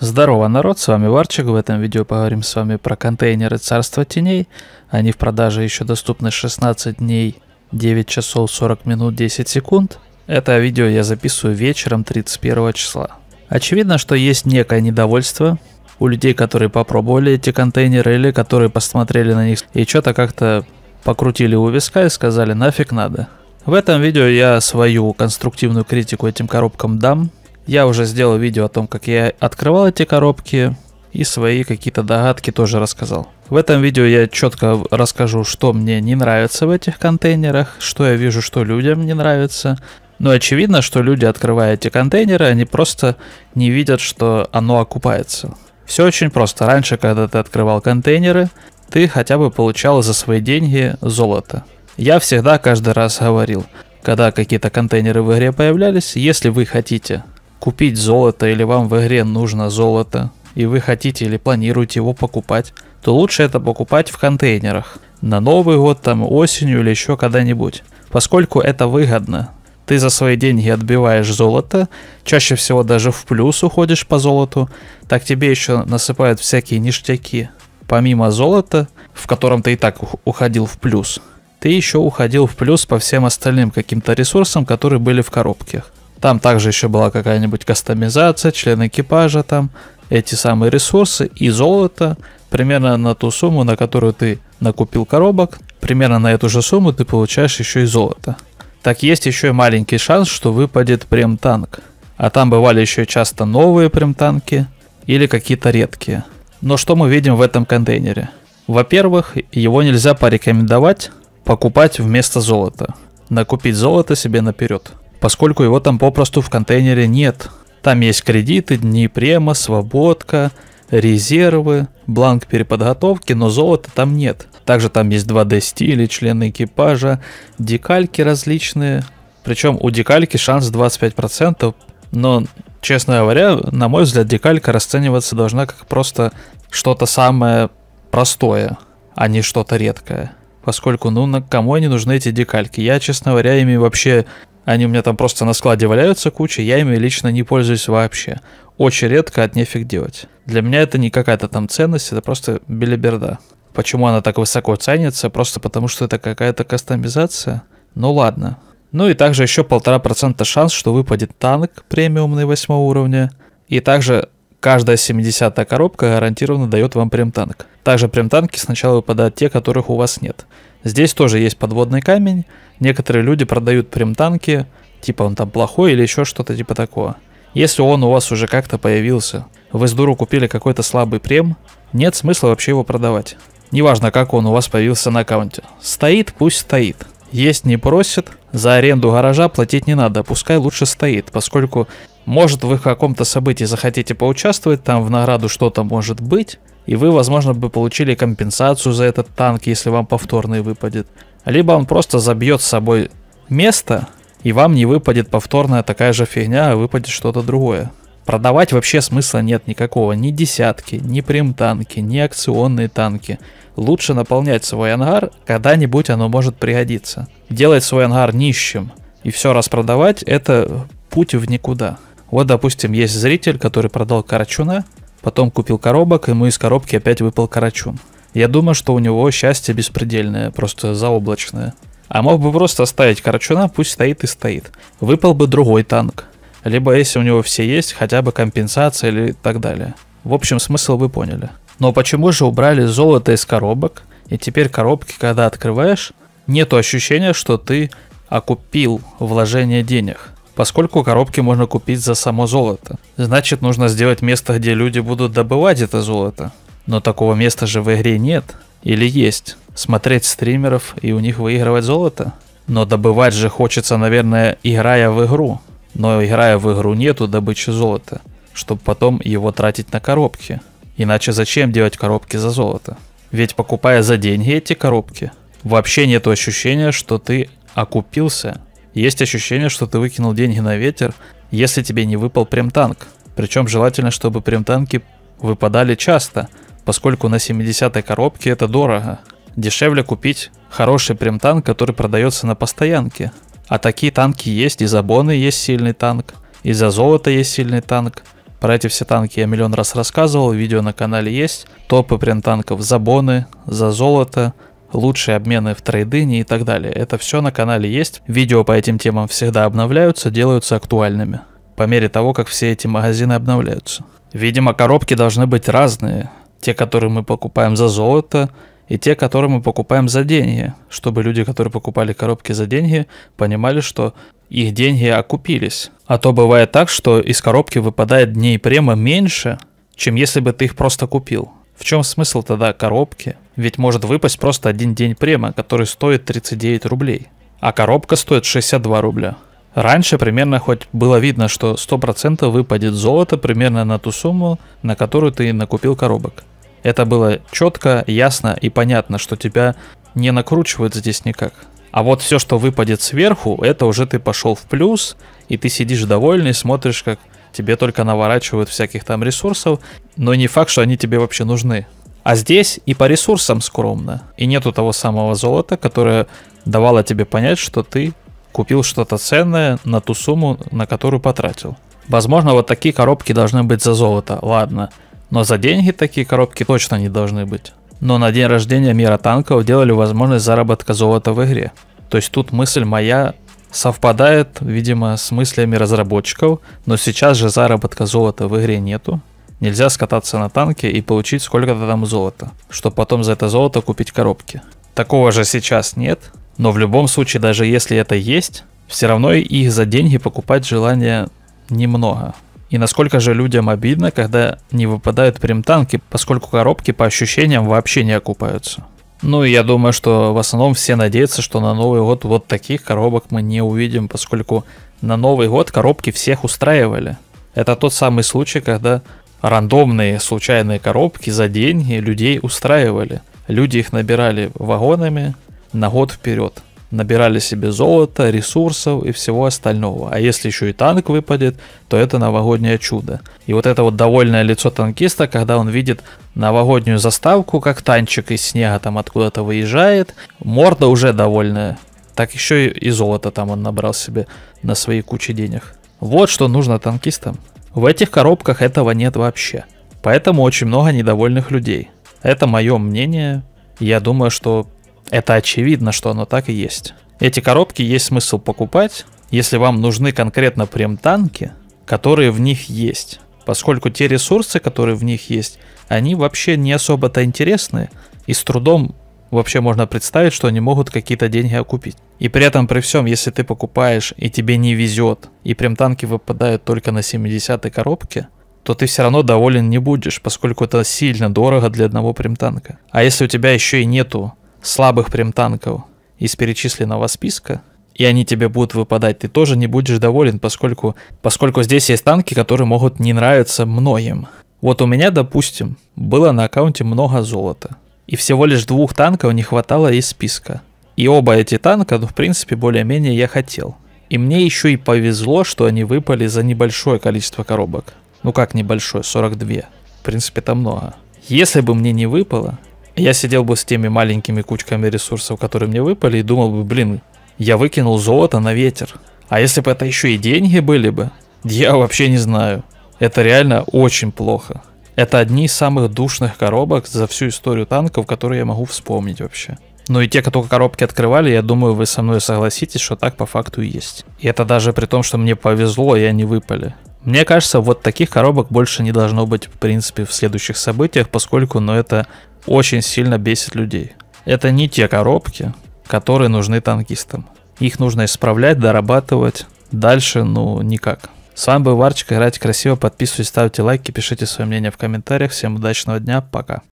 Здорово, народ, с вами Варчик. В этом видео поговорим с вами про контейнеры Царства Теней. Они в продаже еще доступны 16 дней, 9 часов 40 минут 10 секунд. Это видео я записываю вечером 31 числа. Очевидно, что есть некое недовольство у людей, которые попробовали эти контейнеры или которые посмотрели на них и что-то как-то покрутили у виска и сказали нафиг надо. В этом видео я свою конструктивную критику этим коробкам дам, я уже сделал видео о том, как я открывал эти коробки и свои какие-то догадки тоже рассказал. В этом видео я четко расскажу, что мне не нравится в этих контейнерах, что я вижу, что людям не нравится. Но очевидно, что люди, открывая эти контейнеры, они просто не видят, что оно окупается. Все очень просто. Раньше, когда ты открывал контейнеры, ты хотя бы получал за свои деньги золото. Я всегда каждый раз говорил, когда какие-то контейнеры в игре появлялись, если вы хотите купить золото или вам в игре нужно золото, и вы хотите или планируете его покупать, то лучше это покупать в контейнерах. На Новый год, там осенью или еще когда-нибудь. Поскольку это выгодно, ты за свои деньги отбиваешь золото, чаще всего даже в плюс уходишь по золоту, так тебе еще насыпают всякие ништяки. Помимо золота, в котором ты и так уходил в плюс, ты еще уходил в плюс по всем остальным каким-то ресурсам, которые были в коробках. Там также еще была какая-нибудь кастомизация, член экипажа там, эти самые ресурсы и золото. Примерно на ту сумму, на которую ты накупил коробок, примерно на эту же сумму ты получаешь еще и золото. Так есть еще и маленький шанс, что выпадет прем-танк. А там бывали еще часто новые прем-танки или какие-то редкие. Но что мы видим в этом контейнере? Во-первых, его нельзя порекомендовать покупать вместо золота. Накупить золото себе наперед поскольку его там попросту в контейнере нет. Там есть кредиты, дни према, свободка, резервы, бланк переподготовки, но золота там нет. Также там есть 2D стили, члены экипажа, декальки различные. Причем у декальки шанс 25%, но, честно говоря, на мой взгляд, декалька расцениваться должна как просто что-то самое простое, а не что-то редкое. Поскольку, ну, на кому они нужны эти декальки? Я, честно говоря, ими вообще они у меня там просто на складе валяются куча, я ими лично не пользуюсь вообще. Очень редко а от нефиг делать. Для меня это не какая-то там ценность, это просто белиберда. Почему она так высоко ценится? Просто потому, что это какая-то кастомизация? Ну ладно. Ну и также еще полтора процента шанс, что выпадет танк премиумный восьмого уровня. И также Каждая 70-я коробка гарантированно дает вам прем-танк. Также прем-танки сначала выпадают те, которых у вас нет. Здесь тоже есть подводный камень. Некоторые люди продают прем-танки, типа он там плохой или еще что-то типа такого. Если он у вас уже как-то появился, вы с дуру купили какой-то слабый прем, нет смысла вообще его продавать. Неважно, как он у вас появился на аккаунте. Стоит, пусть стоит. Есть не просит, за аренду гаража платить не надо, пускай лучше стоит, поскольку может вы в каком-то событии захотите поучаствовать, там в награду что-то может быть, и вы, возможно, бы получили компенсацию за этот танк, если вам повторный выпадет. Либо он просто забьет с собой место, и вам не выпадет повторная такая же фигня, а выпадет что-то другое. Продавать вообще смысла нет никакого. Ни десятки, ни прем-танки, ни акционные танки. Лучше наполнять свой ангар, когда-нибудь оно может пригодиться. Делать свой ангар нищим и все распродавать – это путь в никуда. Вот, допустим, есть зритель, который продал карачуна, потом купил коробок, ему из коробки опять выпал карачун. Я думаю, что у него счастье беспредельное, просто заоблачное. А мог бы просто оставить карачуна, пусть стоит и стоит. Выпал бы другой танк. Либо если у него все есть, хотя бы компенсация или так далее. В общем, смысл вы поняли. Но почему же убрали золото из коробок? И теперь коробки, когда открываешь, нету ощущения, что ты окупил вложение денег. Поскольку коробки можно купить за само золото. Значит, нужно сделать место, где люди будут добывать это золото. Но такого места же в игре нет. Или есть? Смотреть стримеров и у них выигрывать золото? Но добывать же хочется, наверное, играя в игру но играя в игру нету добычи золота, чтобы потом его тратить на коробки. Иначе зачем делать коробки за золото? Ведь покупая за деньги эти коробки, вообще нету ощущения, что ты окупился. Есть ощущение, что ты выкинул деньги на ветер, если тебе не выпал прем-танк. Причем желательно, чтобы прем-танки выпадали часто, поскольку на 70-й коробке это дорого. Дешевле купить хороший прем-танк, который продается на постоянке, а такие танки есть, из Абоны есть сильный танк, из Азовота есть сильный танк. Про эти все танки я миллион раз рассказывал, видео на канале есть. Топы прям танков за боны, за золото, лучшие обмены в трейдыне и так далее. Это все на канале есть. Видео по этим темам всегда обновляются, делаются актуальными. По мере того, как все эти магазины обновляются. Видимо, коробки должны быть разные. Те, которые мы покупаем за золото, и те, которые мы покупаем за деньги, чтобы люди, которые покупали коробки за деньги, понимали, что их деньги окупились. А то бывает так, что из коробки выпадает дней према меньше, чем если бы ты их просто купил. В чем смысл тогда коробки? Ведь может выпасть просто один день према, который стоит 39 рублей, а коробка стоит 62 рубля. Раньше примерно хоть было видно, что 100% выпадет золото примерно на ту сумму, на которую ты накупил коробок. Это было четко, ясно и понятно, что тебя не накручивают здесь никак. А вот все, что выпадет сверху, это уже ты пошел в плюс, и ты сидишь довольный, смотришь, как тебе только наворачивают всяких там ресурсов, но не факт, что они тебе вообще нужны. А здесь и по ресурсам скромно. И нету того самого золота, которое давало тебе понять, что ты купил что-то ценное на ту сумму, на которую потратил. Возможно, вот такие коробки должны быть за золото. Ладно. Но за деньги такие коробки точно не должны быть. Но на день рождения мира танков делали возможность заработка золота в игре. То есть тут мысль моя совпадает, видимо, с мыслями разработчиков, но сейчас же заработка золота в игре нету. Нельзя скататься на танке и получить сколько-то там золота, чтобы потом за это золото купить коробки. Такого же сейчас нет, но в любом случае, даже если это есть, все равно их за деньги покупать желание немного. И насколько же людям обидно, когда не выпадают танки, поскольку коробки по ощущениям вообще не окупаются. Ну и я думаю, что в основном все надеются, что на Новый год вот таких коробок мы не увидим, поскольку на Новый год коробки всех устраивали. Это тот самый случай, когда рандомные случайные коробки за деньги людей устраивали. Люди их набирали вагонами на год вперед набирали себе золота, ресурсов и всего остального. А если еще и танк выпадет, то это новогоднее чудо. И вот это вот довольное лицо танкиста, когда он видит новогоднюю заставку, как танчик из снега там откуда-то выезжает, морда уже довольная. Так еще и, и золото там он набрал себе на свои кучи денег. Вот что нужно танкистам. В этих коробках этого нет вообще. Поэтому очень много недовольных людей. Это мое мнение. Я думаю, что это очевидно, что оно так и есть. Эти коробки есть смысл покупать, если вам нужны конкретно прям танки, которые в них есть. Поскольку те ресурсы, которые в них есть, они вообще не особо-то интересны, и с трудом вообще можно представить, что они могут какие-то деньги окупить. И при этом, при всем, если ты покупаешь и тебе не везет, и прям танки выпадают только на 70-й коробке, то ты все равно доволен не будешь, поскольку это сильно дорого для одного прем танка. А если у тебя еще и нету слабых прем-танков из перечисленного списка, и они тебе будут выпадать, ты тоже не будешь доволен, поскольку, поскольку здесь есть танки, которые могут не нравиться многим. Вот у меня, допустим, было на аккаунте много золота, и всего лишь двух танков не хватало из списка. И оба эти танка, ну, в принципе, более-менее я хотел. И мне еще и повезло, что они выпали за небольшое количество коробок. Ну как небольшое, 42. В принципе, это много. Если бы мне не выпало, я сидел бы с теми маленькими кучками ресурсов, которые мне выпали, и думал бы, блин, я выкинул золото на ветер. А если бы это еще и деньги были бы, я вообще не знаю. Это реально очень плохо. Это одни из самых душных коробок за всю историю танков, которые я могу вспомнить вообще. Ну и те, кто коробки открывали, я думаю, вы со мной согласитесь, что так по факту и есть. И это даже при том, что мне повезло, и они выпали. Мне кажется, вот таких коробок больше не должно быть, в принципе, в следующих событиях, поскольку, ну, это очень сильно бесит людей. Это не те коробки, которые нужны танкистам. Их нужно исправлять, дорабатывать. Дальше, ну, никак. С вами был Варчик, играйте красиво, подписывайтесь, ставьте лайки, пишите свое мнение в комментариях. Всем удачного дня, пока.